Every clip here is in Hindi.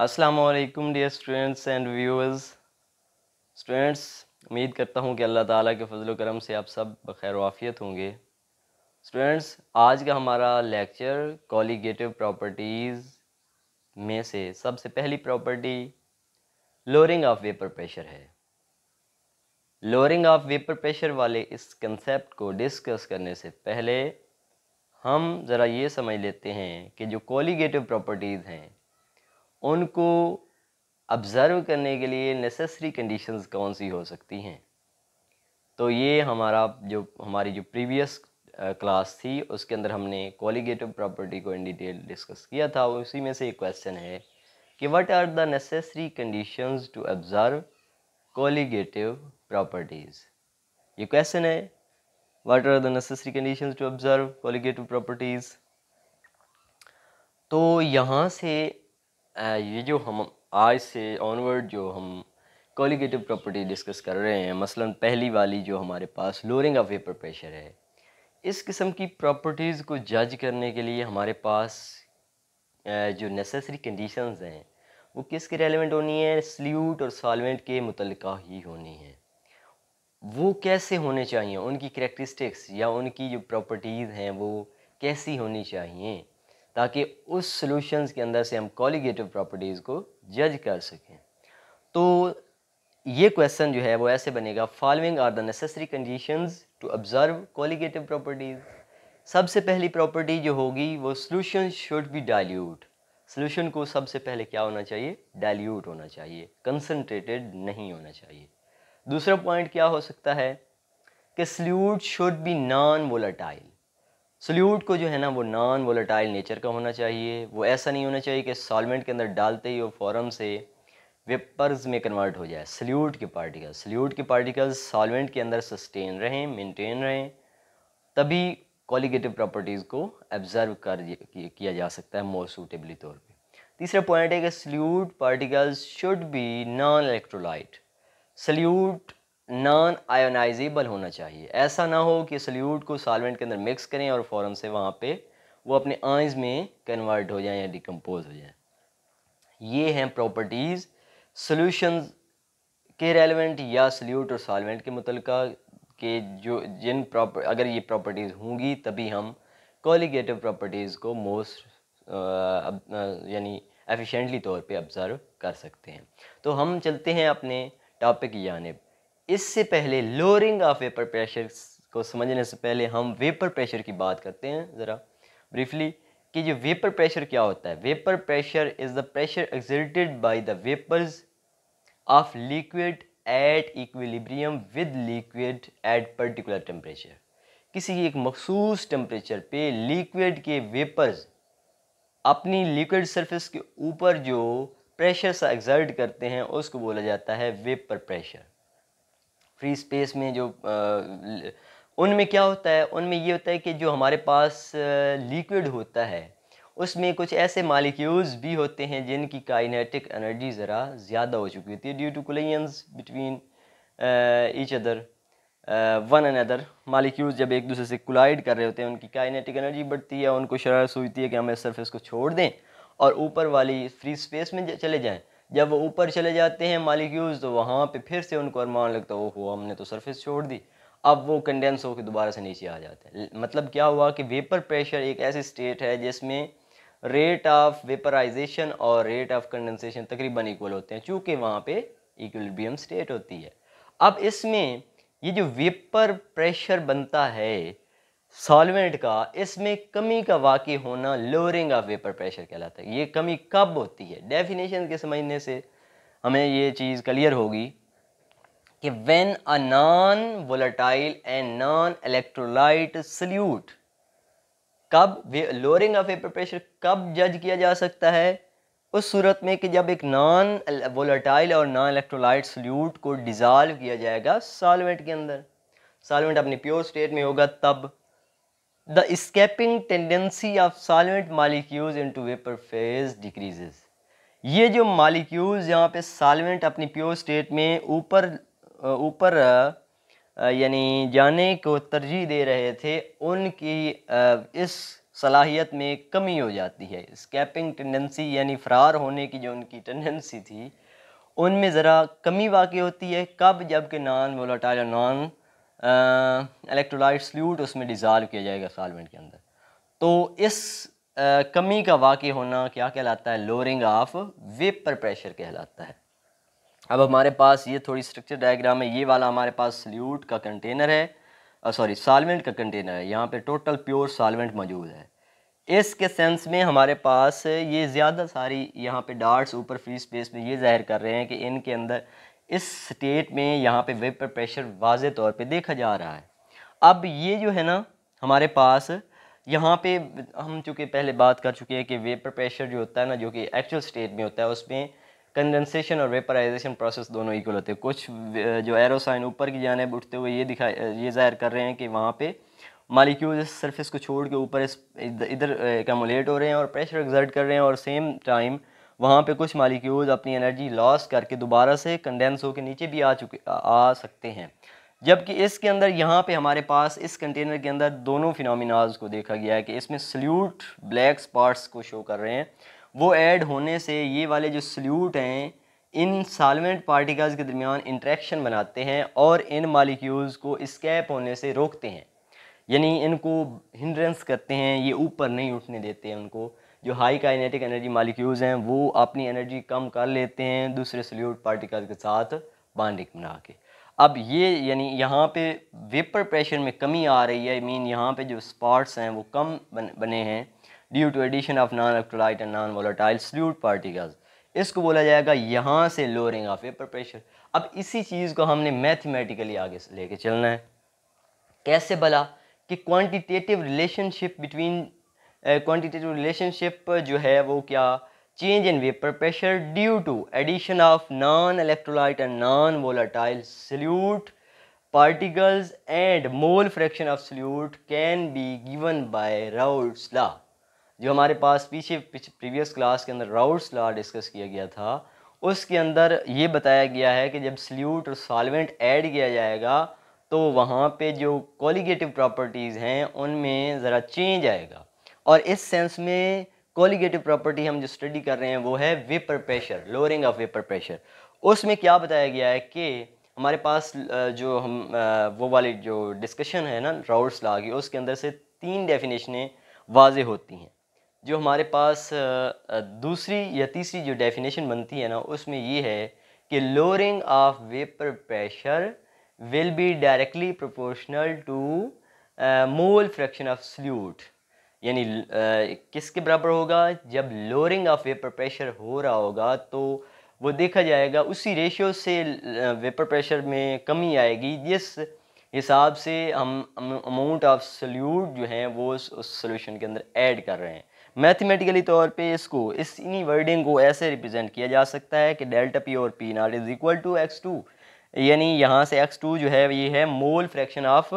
अस्सलाम वालेकुम dear students and viewers students उम्मीद करता हूँ कि अल्लाह ताला के फजल करम से आप सब बखैर वाफियत होंगे स्टूडेंट्स आज का हमारा लेक्चर कॉलीगेटिव प्रॉपर्टीज़ में से सबसे पहली property lowering of vapour pressure है लोअरिंग ऑफ वेपर प्रेशर वाले इस कंसेप्ट को डिस्कस करने से पहले हम ज़रा ये समझ लेते हैं कि जो कॉलीगेटिव प्रॉपर्टीज़ हैं उनको ऑब्ज़र्व करने के लिए नेसेसरी कंडीशंस कौन सी हो सकती हैं तो ये हमारा जो हमारी जो प्रीवियस क्लास थी उसके अंदर हमने कॉलीगेटिव प्रॉपर्टी को इन डिटेल डिस्कस किया था उसी में से एक क्वेश्चन है कि what are the necessary conditions to observe colligative properties ये क्वेश्चन है what are the necessary conditions to observe colligative properties तो यहाँ से Uh, ये जो हम आज से ऑनवर्ड जो हम कॉलीगेटिव प्रॉपर्टी डिस्कस कर रहे हैं मसलन पहली वाली जो हमारे पास लोअरिंग ऑफ वेपर प्रेशर है इस किस्म की प्रॉपर्टीज़ को जज करने के लिए हमारे पास uh, जो नेसेसरी कंडीशंस हैं वो किसके रेलिवेंट होनी है सल्यूट और सॉल्वेंट के मुतलक ही होनी है वो कैसे होने चाहिए उनकी करेक्टरिस्टिक्स या उनकी जो प्रॉपर्टीज़ हैं वो कैसी होनी चाहिए ताकि उस सॉल्यूशंस के अंदर से हम कॉलीगेटिव प्रॉपर्टीज़ को जज कर सकें तो ये क्वेश्चन जो है वो ऐसे बनेगा following are the necessary conditions to observe colligative properties सबसे पहली प्रॉपर्टी जो होगी वो solution should be dilute solution को सबसे पहले क्या होना चाहिए डाइल्यूट होना चाहिए कंसनट्रेटेड नहीं होना चाहिए दूसरा पॉइंट क्या हो सकता है कि solute should be non volatile solute को जो है ना वो नॉन वोलेटाइल नेचर का होना चाहिए वो ऐसा नहीं होना चाहिए कि सॉलमेंट के अंदर डालते ही वो फॉरम से वेपर्स में कन्वर्ट हो जाए सल्यूट के पार्टिकल सल्यूट के पार्टिकल्स सॉलमेंट के अंदर सस्टेन रहें मेंटेन रहें तभी कॉलीगेटिव प्रॉपर्टीज़ को एब्जर्व कर किया जा सकता है मोर सूटेबली तौर पे तीसरा पॉइंट है कि solute particles should be non electrolyte solute non ionisable होना चाहिए ऐसा ना हो कि सल्यूट को सॉल्वेंट के अंदर मिक्स करें और फ़ौरन से वहाँ पे वो अपने आइंस में कन्वर्ट हो जाए या डिकम्पोज हो जाए ये हैं प्रॉपर्टीज़ सोल्यूशन के रेलिवेंट या सल्यूट और सॉल्वेंट के मुतल के जो जिन प्रॉपर अगर ये प्रॉपर्टीज़ होंगी तभी हम कॉलीगेटिव प्रॉपर्टीज़ को मोस्ट यानी एफिशेंटली तौर पे ऑब्ज़र्व कर सकते हैं तो हम चलते हैं अपने टॉपिक की जानब इससे पहले लोअरिंग ऑफ वेपर प्रेशर को समझने से पहले हम वेपर प्रेशर की बात करते हैं ज़रा ब्रीफली कि जो वेपर प्रेशर क्या होता है vapour pressure is the pressure exerted by the vapours of liquid at equilibrium with liquid at particular temperature किसी एक मखसूस टेम्परेचर पे लिक्विड के वेपर्स अपनी लिक्विड सरफेस के ऊपर जो प्रेशर सा एग्जर्ट करते हैं उसको बोला जाता है वेपर प्रेशर फ्री स्पेस में जो उनमें क्या होता है उनमें ये होता है कि जो हमारे पास लिक्विड होता है उसमें कुछ ऐसे मालिक्यूल्स भी होते हैं जिनकी काइनेटिक एनर्जी ज़रा ज़्यादा हो चुकी होती है due to collisions between each other one and other molecules जब एक दूसरे से कोलाइड कर रहे होते हैं उनकी काइनेटिक एनर्जी बढ़ती है उनको शरारत सोचती है कि हम इस सरफेस को छोड़ दें और ऊपर वाली फ्री स्पेस में चले जाएँ जब वो ऊपर चले जाते हैं मालिक्यूल्स तो वहाँ पे फिर से उनको अरमान लगता है ओहो हमने तो सरफेस छोड़ दी अब वो कंडेंस होकर दोबारा से नीचे आ जाते हैं मतलब क्या हुआ कि वेपर प्रेशर एक ऐसी स्टेट है जिसमें रेट ऑफ वेपराइजेशन और रेट ऑफ कंडेंसेशन तकरीबन इक्वल होते हैं चूँकि वहाँ पर इक्विलिब्रियम स्टेट होती है अब इसमें ये जो वेपर प्रेशर बनता है सॉल्वेंट का इसमें कमी का वाकई होना लोअरिंग ऑफ वेपर प्रेशर कहलाता है ये कमी कब होती है डेफिनेशन के समझने से हमें ये चीज़ क्लियर होगी कि when a non volatile and non electrolyte solute कब लोअरिंग ऑफ वेपर प्रेशर कब जज किया जा सकता है उस सूरत में कि जब एक नॉन वोलाटाइल और नॉन इलेक्ट्रोलाइट सल्यूट को डिज़ाल्व किया जाएगा सॉल्वेंट के अंदर सॉल्वेंट अपनी प्योर स्टेट में होगा तब the escaping tendency of solvent molecules into vapor phase decreases ये जो molecules यहाँ पे solvent अपनी pure state में ऊपर ऊपर यानी जाने को तरजीह दे रहे थे उनकी इस सलाहियत में कमी हो जाती है स्केपिंग टेंडेंसी यानी फरार होने की जो उनकी टेंडेंसी थी उनमें ज़रा कमी वाकई होती है कब जबकि non volatile non electrolyte solute उसमें डिज़ाल्व किया जाएगा सॉलमेंट के अंदर तो इस आ, कमी का वाक़ होना क्या कहलाता है लोअरिंग ऑफ वेपर प्रेशर कहलाता है अब हमारे पास ये थोड़ी स्ट्रक्चर डायग्राम है ये वाला हमारे पास सल्यूट का कंटेनर है सॉरी सॉलवेंट का कंटेनर है यहाँ पे टोटल प्योर सॉलवेंट मौजूद है इसके सेंस में हमारे पास ये ज़्यादा सारी यहाँ पे डार्ट्स ऊपर फ्री स्पेस में ये जाहिर कर रहे हैं कि इनके अंदर इस स्टेट में यहाँ पे वेपर पर प्रेशर वाज तौर पे देखा जा रहा है अब ये जो है ना हमारे पास यहाँ पे हम चूँकि पहले बात कर चुके हैं कि वेपर प्रेशर जो होता है ना जो कि एक्चुअल स्टेट में होता है उसमें कंडेंसेशन और वेपराइजेशन प्रोसेस दोनों इक्वल होते हैं कुछ जो एरोसाइन ऊपर की जानब उठते हुए ये दिखा ये जाहिर कर रहे हैं कि वहाँ पर मालिक्यूल इस सरफेस को छोड़ के ऊपर इस इधर एकमोलेट हो रहे हैं और प्रेशर एग्जर्ट कर रहे हैं और सेम टाइम वहाँ पे कुछ मालिक्यूल अपनी एनर्जी लॉस करके दोबारा से कंडेंस होकर नीचे भी आ चुके आ सकते हैं जबकि इसके अंदर यहाँ पे हमारे पास इस कंटेनर के अंदर दोनों फिनोमिनाज को देखा गया है कि इसमें सल्यूट ब्लैक स्पॉट्स को शो कर रहे हैं वो ऐड होने से ये वाले जो सल्यूट हैं इन सालमेंट पार्टिकल्स के दरमियान इंट्रैक्शन बनाते हैं और इन मालिक्यूल्स को स्कैप होने से रोकते हैं यानी इनको हिंड्रेंस करते हैं ये ऊपर नहीं उठने देते हैं उनको जो हाई काइनेटिक एनर्जी मालिक्यूल्स हैं वो अपनी एनर्जी कम कर लेते हैं दूसरे सल्यूट पार्टिकल के साथ बॉन्डिंग बना के अब ये यानी यहाँ पे वेपर प्रेशर में कमी आ रही है आई मीन यहाँ पे जो स्पॉट्स हैं वो कम बन, बने हैं due to addition of non electrolyte and non volatile solute particles इसको बोला जाएगा यहाँ से लोअरिंग ऑफ वेपर प्रेशर अब इसी चीज़ को हमने मैथमेटिकली आगे लेके चलना है कैसे भला कि quantitative relationship between quantitative relationship जो है वो क्या change in vapour pressure due to addition of non electrolyte and non volatile solute particles and mole fraction of solute can be given by Raoult's law जो हमारे पास पीछे प्रीवियस क्लास के अंदर राउट्स लॉ डिस्कस किया गया था उसके अंदर ये बताया गया है कि जब सल्यूट और सॉल्वेंट ऐड किया जाएगा तो वहाँ पे जो कोलिगेटिव प्रॉपर्टीज़ हैं उनमें ज़रा चेंज आएगा और इस सेंस में कॉलीगेटिव प्रॉपर्टी हम जो स्टडी कर रहे हैं वो है vapour pressure lowering of vapour pressure उसमें क्या बताया गया है कि हमारे पास जो हम वो वाली जो डिस्कशन है ना राउल्स ला की उसके अंदर से तीन डेफिनेशनें वाज होती हैं जो हमारे पास दूसरी या तीसरी जो डेफिनेशन बनती है ना उसमें ये है कि lowering of vapour pressure will be directly proportional to mole fraction of solute यानी किसके बराबर होगा जब लोअरिंग ऑफ वेपर प्रेशर हो रहा होगा तो वो देखा जाएगा उसी रेशियो से वेपर प्रेशर में कमी आएगी जिस हिसाब से हम अमाउंट ऑफ सल्यूट जो है वो उस सोल्यूशन के अंदर ऐड कर रहे हैं मैथमेटिकली तौर पे इसको इस इन्हीं वर्डिंग को ऐसे रिप्रेजेंट किया जा सकता है कि डेल्टा पी और P naught is equal to X two यानी यहाँ से एक्स टू जो है ये है mole fraction of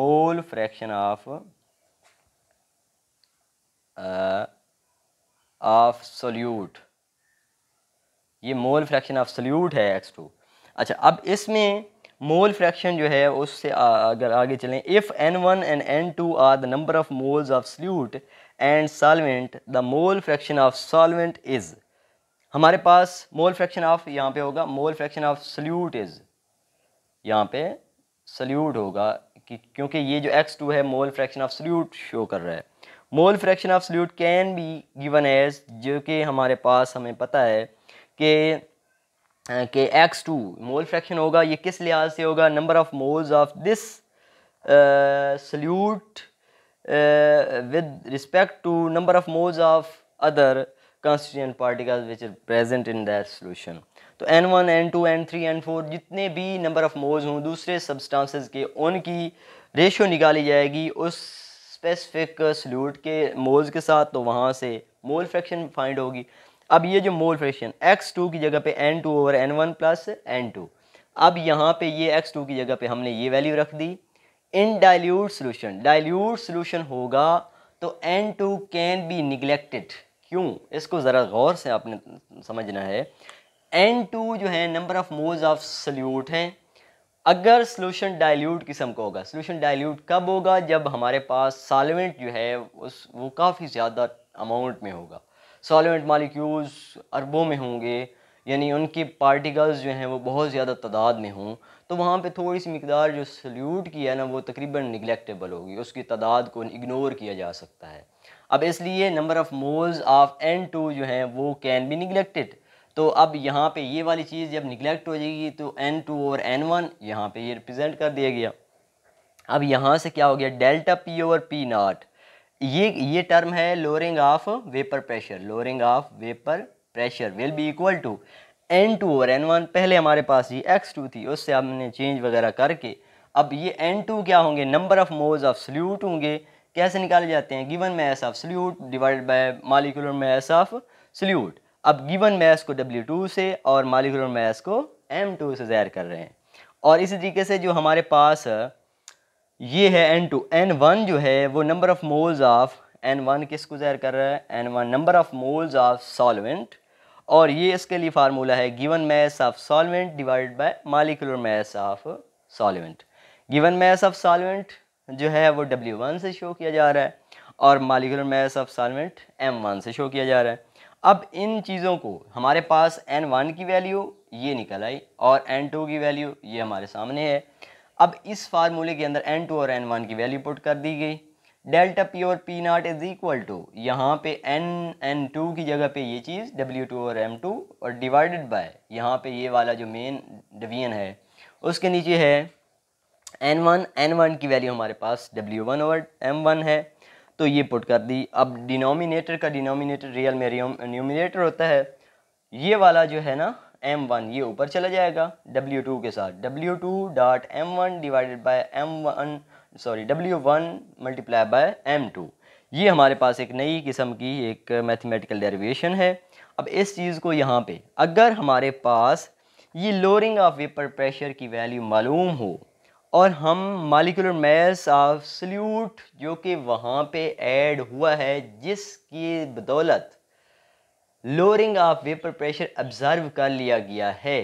mole fraction of of solute ये मोल फ्रैक्शन ऑफ सोल्यूट है एक्स टू अच्छा अब इसमें मोल फ्रैक्शन जो है उससे अगर आगे चलें if N one and N two are the number of moles of solute and solvent the mole fraction of solvent is हमारे पास मोल फ्रैक्शन ऑफ यहाँ पे होगा mole fraction of solute is यहाँ पे सल्यूट होगा कि क्योंकि ये जो एक्स टू है mole fraction of solute show कर रहा है mole fraction of solute can be given as जो कि हमारे पास हमें पता है कि के एक्स टू मोल फ्रैक्शन होगा ये किस लिहाज से होगा number of moles of this solute with respect to number of moles of other constituent particles which are present in that solution तो N N one two N three N four जितने भी नंबर ऑफ मोल्स हों दूसरे सब्सटेंसेस के उनकी रेशियो निकाली जाएगी उस स्पेसिफिक सल्यूट के मोल्स के साथ तो वहाँ से मोल फ्रैक्शन फाइंड होगी अब ये जो मोल फ्रैक्शन एक्स टू की जगह पे N two over N one plus N two अब यहाँ पे ये एक्स टू की जगह पे हमने ये वैल्यू रख दी in dilute solution dilute solution होगा तो N two can be neglected क्यों इसको ज़रा गौर से आपने समझना है एन टू जो है number of moles of solute हैं अगर सोल्यूशन डाइल्यूट किस्म का होगा सोल्यूशन डाइल्यूट कब होगा जब हमारे पास सॉल्वेंट जो है उस वो काफ़ी ज़्यादा अमाउंट में होगा सॉल्वेंट मालिक्यूल्स अरबों में होंगे यानी उनके पार्टिकल्स जो हैं वो बहुत ज़्यादा तादाद में हों तो वहाँ पे थोड़ी सी मकदार जो सल्यूट की है ना वो तकरीबन निगलेक्टेबल होगी उसकी तादाद को इग्नोर किया जा सकता है अब इसलिए number of moles of N two जो हैं वो कैन बी निगलेक्टेड तो अब यहाँ पे ये वाली चीज़ जब निगलेक्ट हो जाएगी तो N two over N one यहाँ पर ये रिप्रजेंट कर दिया गया अब यहाँ से क्या हो गया delta P over P naught ये ये टर्म है lowering of vapour pressure lowering of vapour pressure will be equal to N two और एन वन पहले हमारे पास ये एक्स टू थी उससे हमने चेंज वगैरह करके अब ये एन टू क्या होंगे number of moles of solute होंगे कैसे निकाले जाते हैं given mass of solute divided by molecular mass of solute अब गिवन मैस को डब्ल्यू टू से और मालिकुलर मैस को एम टू से ज़ाहिर कर रहे हैं और इसी तरीके से जो हमारे पास ये है एन टू एन वन जो है वो number of moles of N one किस को ज़ाहिर कर रहा है N one number of moles of solvent और ये इसके लिए फार्मूला है given mass of solvent divide by molecular mass of solvent given mass of solvent जो है वो डब्ल्यू वन से शो किया जा रहा है और molecular mass of solvent M one से शो किया जा रहा है अब इन चीज़ों को हमारे पास एन वन की वैल्यू ये निकल आई और एन टू की वैल्यू ये हमारे सामने है अब इस फार्मूले के अंदर एन टू और एन वन की वैल्यू पुट कर दी गई डेल्टा पी और P naught is equal to यहाँ पे एन एन टू की जगह पे ये चीज़ डब्ल्यू टू और एम टू और डिवाइडेड बाय यहाँ पे ये वाला जो मेन डिवीजन है उसके नीचे है एन वन एन वन की वैल्यू हमारे पास डब्ल्यू वन और एम वन है तो ये पुट कर दी अब डिनोमिनेटर का डिनोमिनेटर रियल में न्यूमिनेटर होता है ये वाला जो है ना एम वन ये ऊपर चला जाएगा डब्ल्यू टू के साथ W two dot M one divided by M one sorry W one multiply by M two ये हमारे पास एक नई किस्म की एक मैथमेटिकल डेरिवेशन है अब इस चीज़ को यहाँ पे अगर हमारे पास ये लोअरिंग ऑफ वेपर प्रेशर की वैल्यू मालूम हो और हम मालिकुलर मैस ऑफ सल्यूट जो कि वहाँ पे ऐड हुआ है जिसकी बदौलत lowering of vapour pressure observe कर लिया गया है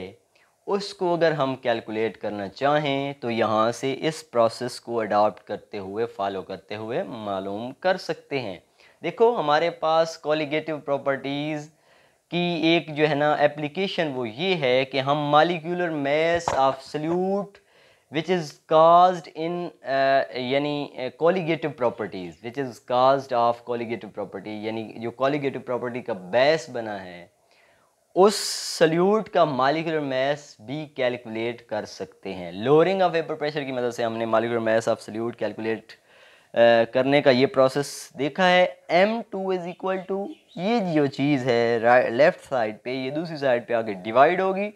उसको अगर हम कैलकुलेट करना चाहें तो यहाँ से इस प्रोसेस को अडॉप्ट करते हुए फॉलो करते हुए मालूम कर सकते हैं देखो हमारे पास कॉलीगेटिव प्रॉपर्टीज़ की एक जो है ना एप्लीकेशन वो ये है कि हम molecular mass of solute which is caused in uh, yani uh, colligative properties which is caused of colligative property yani jo colligative property ka base bana hai us solute ka molecular mass bhi calculate kar sakte hain lowering of vapor pressure ki madad se humne molecular mass of solute calculate Uh, करने का ये प्रोसेस देखा है M two is equal to ये जो चीज़ है लेफ़्ट साइड पे ये दूसरी साइड पे आके डिवाइड होगी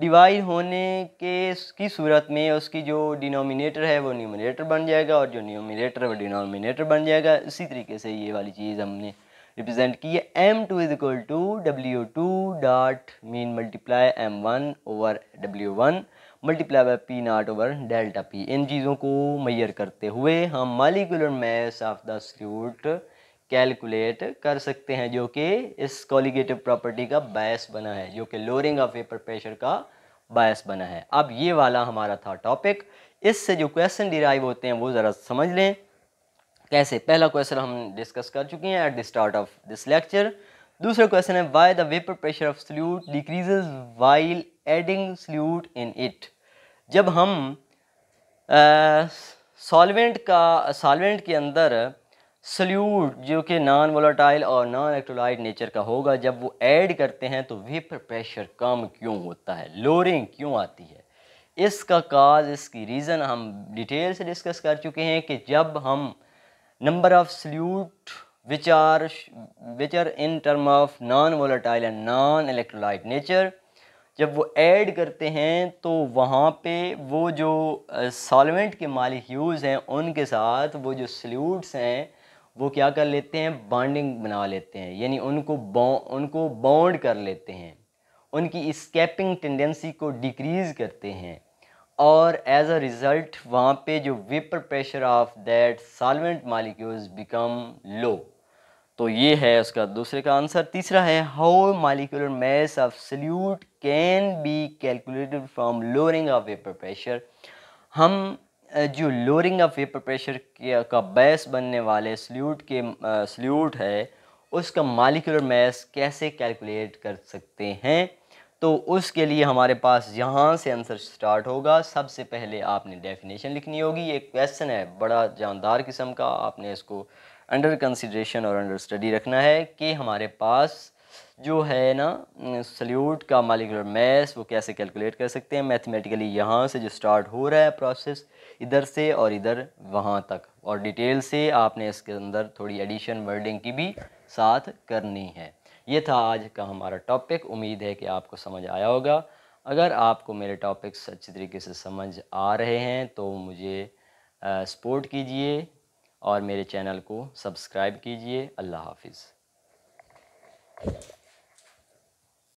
डिवाइड होने के की सूरत में उसकी जो डिनोमिनेटर है वो न्यूमिनेटर बन जाएगा और जो न्यूमिनेटर वो डिनोमिनेटर बन जाएगा इसी तरीके से ये वाली चीज़ हमने रिप्रेजेंट की है M two is equal to W two dot mean multiply M one over W one multiply by P naught over delta P इन चीज़ों को मैयर करते हुए हम molecular mass of the solute calculate कर सकते हैं जो कि इस कॉलीगेटिव प्रॉपर्टी का बायस बना है जो कि लोअरिंग ऑफ वेपर प्रेशर का बायस बना है अब ये वाला हमारा था टॉपिक इससे जो क्वेश्चन डिराइव होते हैं वो ज़रा समझ लें कैसे पहला क्वेश्चन हम डिस्कस कर चुके हैं at the start of this lecture दूसरा क्वेश्चन है why the vapour pressure of solute decreases while adding solute in it जब हम सॉल्वेंट का सॉल्वेंट के अंदर सल्यूट जो कि नॉन वोलाटाइल और नॉन इलेक्ट्रोलाइट नेचर का होगा जब वो ऐड करते हैं तो वेपर प्रेशर कम क्यों होता है लोरिंग क्यों आती है इसका काज इसकी रीज़न हम डिटेल से डिस्कस कर चुके हैं कि जब हम number of solute which are which are in term of non volatile and non electrolyte nature जब वो ऐड करते हैं तो वहाँ पे वो जो सॉल्वेंट के मालिक्यूल्स हैं उनके साथ वो जो सल्यूट्स हैं वो क्या कर लेते हैं बॉन्डिंग बना लेते हैं यानी उनको उनको बॉन्ड कर लेते हैं उनकी स्केपिंग टेंडेंसी को डिक्रीज़ करते हैं और एज अ रिज़ल्ट वहाँ पे जो vapour pressure of that solvent molecules become low तो ये है उसका दूसरे का आंसर तीसरा है how molecular mass of solute can be calculated from lowering of vapour pressure हम जो लोअरिंग ऑफ वेपर प्रेशर का बेस बनने वाले सल्यूट के सल्यूट है उसका मालिकुलर मैस कैसे कैलकुलेट कर सकते हैं तो उसके लिए हमारे पास यहाँ से आंसर स्टार्ट होगा सबसे पहले आपने डेफिनेशन लिखनी होगी ये क्वेश्चन है बड़ा जानदार किस्म का आपने इसको अंडर कंसिड्रेशन और अंडर स्टडी रखना है कि हमारे पास जो है ना सल्यूट का मालिकुलर मैस वो कैसे कैलकुलेट कर सकते हैं मैथमेटिकली यहाँ से जो स्टार्ट हो रहा है प्रोसेस इधर से और इधर वहाँ तक और डिटेल से आपने इसके अंदर थोड़ी एडिशन वर्डिंग की भी साथ करनी है ये था आज का हमारा टॉपिक उम्मीद है कि आपको समझ आया होगा अगर आपको मेरे टॉपिक्स अच्छी तरीके से समझ आ रहे हैं तो मुझे सपोर्ट कीजिए और मेरे चैनल को सब्सक्राइब कीजिए अल्लाह हाफिज़